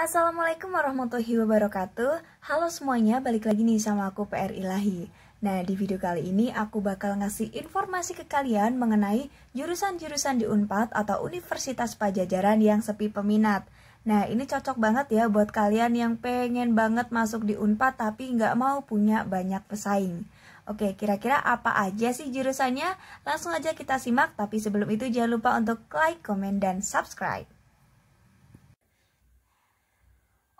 Assalamualaikum warahmatullahi wabarakatuh Halo semuanya, balik lagi nih sama aku PR Ilahi Nah, di video kali ini aku bakal ngasih informasi ke kalian mengenai jurusan-jurusan di UNPAD atau Universitas Pajajaran yang sepi peminat Nah, ini cocok banget ya buat kalian yang pengen banget masuk di UNPAD tapi nggak mau punya banyak pesaing Oke, kira-kira apa aja sih jurusannya? Langsung aja kita simak, tapi sebelum itu jangan lupa untuk like, komen, dan subscribe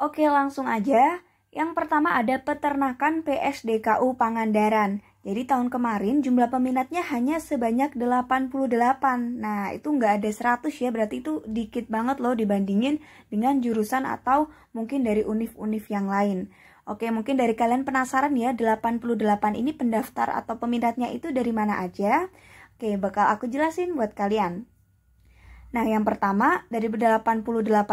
Oke, langsung aja. Yang pertama ada peternakan PSDKU Pangandaran. Jadi tahun kemarin jumlah peminatnya hanya sebanyak 88. Nah, itu nggak ada 100 ya, berarti itu dikit banget loh dibandingin dengan jurusan atau mungkin dari unif-unif yang lain. Oke, mungkin dari kalian penasaran ya, 88 ini pendaftar atau peminatnya itu dari mana aja? Oke, bakal aku jelasin buat kalian. Nah, yang pertama, dari 88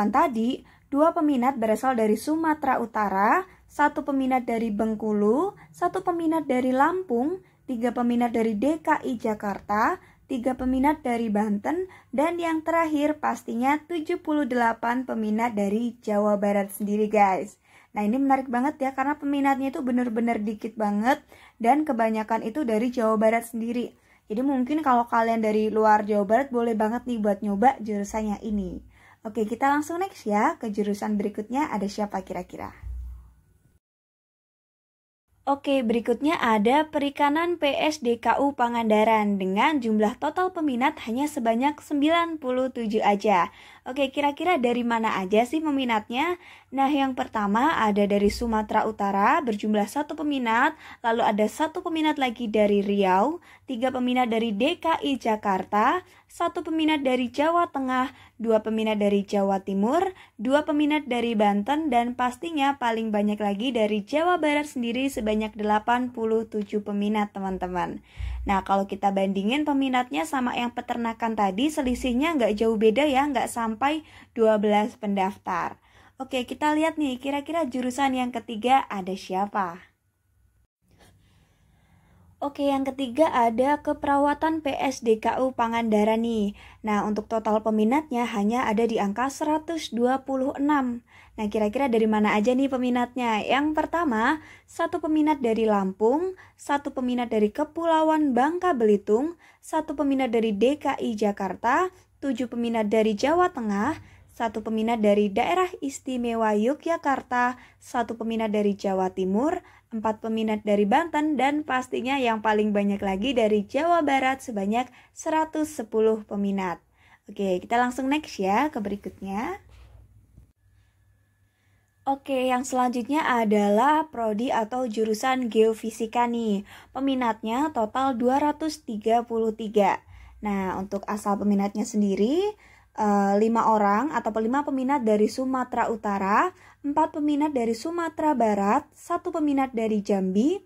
tadi, dua peminat berasal dari Sumatera Utara, satu peminat dari Bengkulu, satu peminat dari Lampung, tiga peminat dari DKI Jakarta, tiga peminat dari Banten, dan yang terakhir pastinya 78 peminat dari Jawa Barat sendiri guys. Nah ini menarik banget ya karena peminatnya itu benar-benar dikit banget dan kebanyakan itu dari Jawa Barat sendiri. Jadi mungkin kalau kalian dari luar Jawa Barat boleh banget nih buat nyoba jurusannya ini. Oke, kita langsung next ya ke jurusan berikutnya ada siapa kira-kira? Oke, berikutnya ada perikanan PSDKU Pangandaran dengan jumlah total peminat hanya sebanyak 97 aja. Oke, kira-kira dari mana aja sih peminatnya? Nah, yang pertama ada dari Sumatera Utara berjumlah satu peminat, lalu ada satu peminat lagi dari Riau, tiga peminat dari DKI Jakarta, satu peminat dari Jawa Tengah, dua peminat dari Jawa Timur, dua peminat dari Banten, dan pastinya paling banyak lagi dari Jawa Barat sendiri sebanyak 87 peminat teman-teman. Nah kalau kita bandingin peminatnya sama yang peternakan tadi selisihnya nggak jauh beda ya, nggak sampai 12 pendaftar. Oke kita lihat nih kira-kira jurusan yang ketiga ada siapa? Oke, yang ketiga ada keperawatan PSDKU Pangandaran nih. Nah, untuk total peminatnya hanya ada di angka 126. Nah, kira-kira dari mana aja nih peminatnya? Yang pertama, satu peminat dari Lampung, satu peminat dari Kepulauan Bangka Belitung, satu peminat dari DKI Jakarta, tujuh peminat dari Jawa Tengah, satu peminat dari daerah istimewa Yogyakarta, satu peminat dari Jawa Timur, empat peminat dari Banten, dan pastinya yang paling banyak lagi dari Jawa Barat sebanyak 110 peminat. Oke, kita langsung next ya ke berikutnya. Oke, yang selanjutnya adalah prodi atau jurusan geofisika nih. Peminatnya total 233. Nah, untuk asal peminatnya sendiri, Eh, lima orang atau lima peminat dari Sumatera Utara, empat peminat dari Sumatera Barat, satu peminat dari Jambi,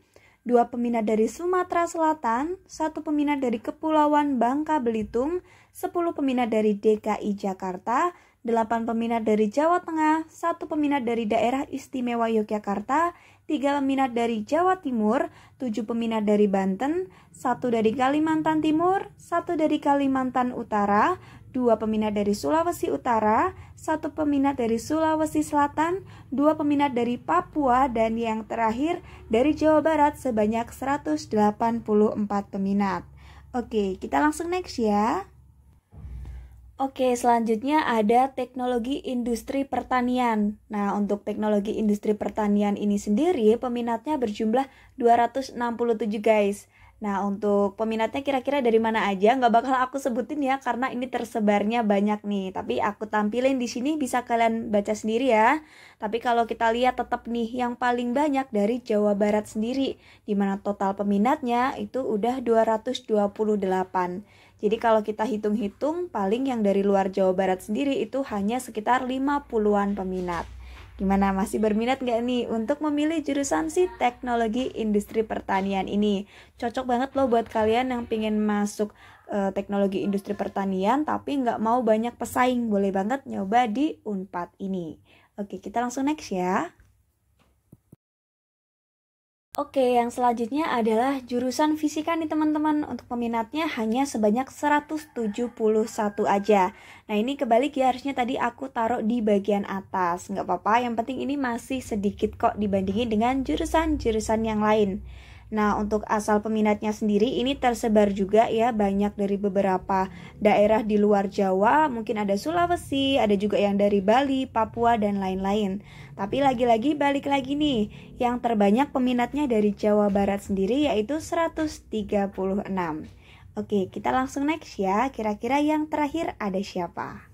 dua peminat dari Sumatera Selatan, satu peminat dari Kepulauan Bangka Belitung, sepuluh peminat dari DKI Jakarta, delapan peminat dari Jawa Tengah, satu peminat dari Daerah Istimewa Yogyakarta, 3 peminat dari Jawa Timur, 7 peminat dari Banten, 1 dari Kalimantan Timur, 1 dari Kalimantan Utara, 2 peminat dari Sulawesi Utara, 1 peminat dari Sulawesi Selatan, 2 peminat dari Papua, dan yang terakhir dari Jawa Barat sebanyak 184 peminat. Oke, kita langsung next ya. Oke, selanjutnya ada teknologi industri pertanian. Nah, untuk teknologi industri pertanian ini sendiri peminatnya berjumlah 267 guys. Nah, untuk peminatnya kira-kira dari mana aja nggak bakal aku sebutin ya karena ini tersebarnya banyak nih. Tapi aku tampilin di sini bisa kalian baca sendiri ya. Tapi kalau kita lihat tetap nih yang paling banyak dari Jawa Barat sendiri di mana total peminatnya itu udah 228. Jadi kalau kita hitung-hitung paling yang dari luar Jawa Barat sendiri itu hanya sekitar 50-an peminat. Gimana masih berminat nggak nih untuk memilih jurusan si teknologi industri pertanian ini? Cocok banget loh buat kalian yang pingin masuk e, teknologi industri pertanian tapi nggak mau banyak pesaing. Boleh banget nyoba di UNPAD ini. Oke, kita langsung next ya. Oke, yang selanjutnya adalah jurusan fisika nih teman-teman. Untuk peminatnya hanya sebanyak 171 aja. Nah, ini kebalik ya harusnya tadi aku taruh di bagian atas. Nggak apa-apa, yang penting ini masih sedikit kok dibandingin dengan jurusan-jurusan yang lain. Nah, untuk asal peminatnya sendiri ini tersebar juga ya banyak dari beberapa daerah di luar Jawa, mungkin ada Sulawesi, ada juga yang dari Bali, Papua dan lain-lain. Tapi lagi-lagi balik lagi nih, yang terbanyak peminatnya dari Jawa Barat sendiri yaitu 136. Oke, kita langsung next ya. Kira-kira yang terakhir ada siapa?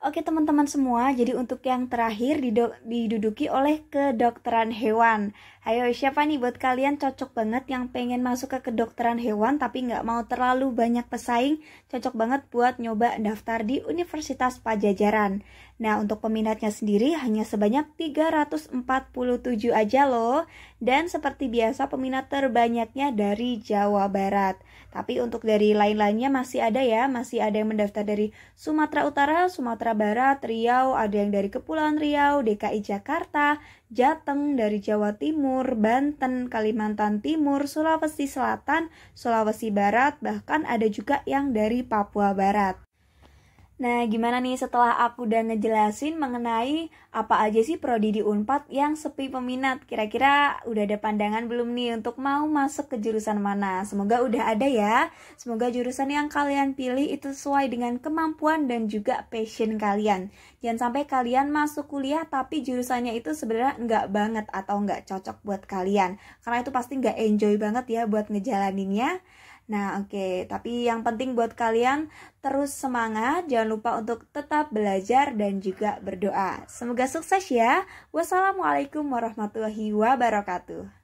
Oke teman-teman semua, jadi untuk yang terakhir diduduki oleh kedokteran hewan. Ayo siapa nih buat kalian cocok banget yang pengen masuk ke kedokteran hewan tapi nggak mau terlalu banyak pesaing, cocok banget buat nyoba daftar di Universitas Pajajaran. Nah, untuk peminatnya sendiri hanya sebanyak 347 aja loh. Dan seperti biasa peminat terbanyaknya dari Jawa Barat. Tapi untuk dari lain-lainnya masih ada ya, masih ada yang mendaftar dari Sumatera Utara, Sumatera Barat, Riau, ada yang dari Kepulauan Riau, DKI Jakarta, Jateng, dari Jawa Timur, Banten, Kalimantan Timur, Sulawesi Selatan, Sulawesi Barat, bahkan ada juga yang dari Papua Barat. Nah, gimana nih setelah aku udah ngejelasin mengenai apa aja sih prodi di Unpad yang sepi peminat? Kira-kira udah ada pandangan belum nih untuk mau masuk ke jurusan mana? Semoga udah ada ya. Semoga jurusan yang kalian pilih itu sesuai dengan kemampuan dan juga passion kalian. Jangan sampai kalian masuk kuliah tapi jurusannya itu sebenarnya nggak banget atau nggak cocok buat kalian. Karena itu pasti nggak enjoy banget ya buat ngejalaninnya. Nah, oke, okay. tapi yang penting buat kalian terus semangat, jangan lupa untuk tetap belajar dan juga berdoa. Semoga sukses ya. Wassalamualaikum warahmatullahi wabarakatuh.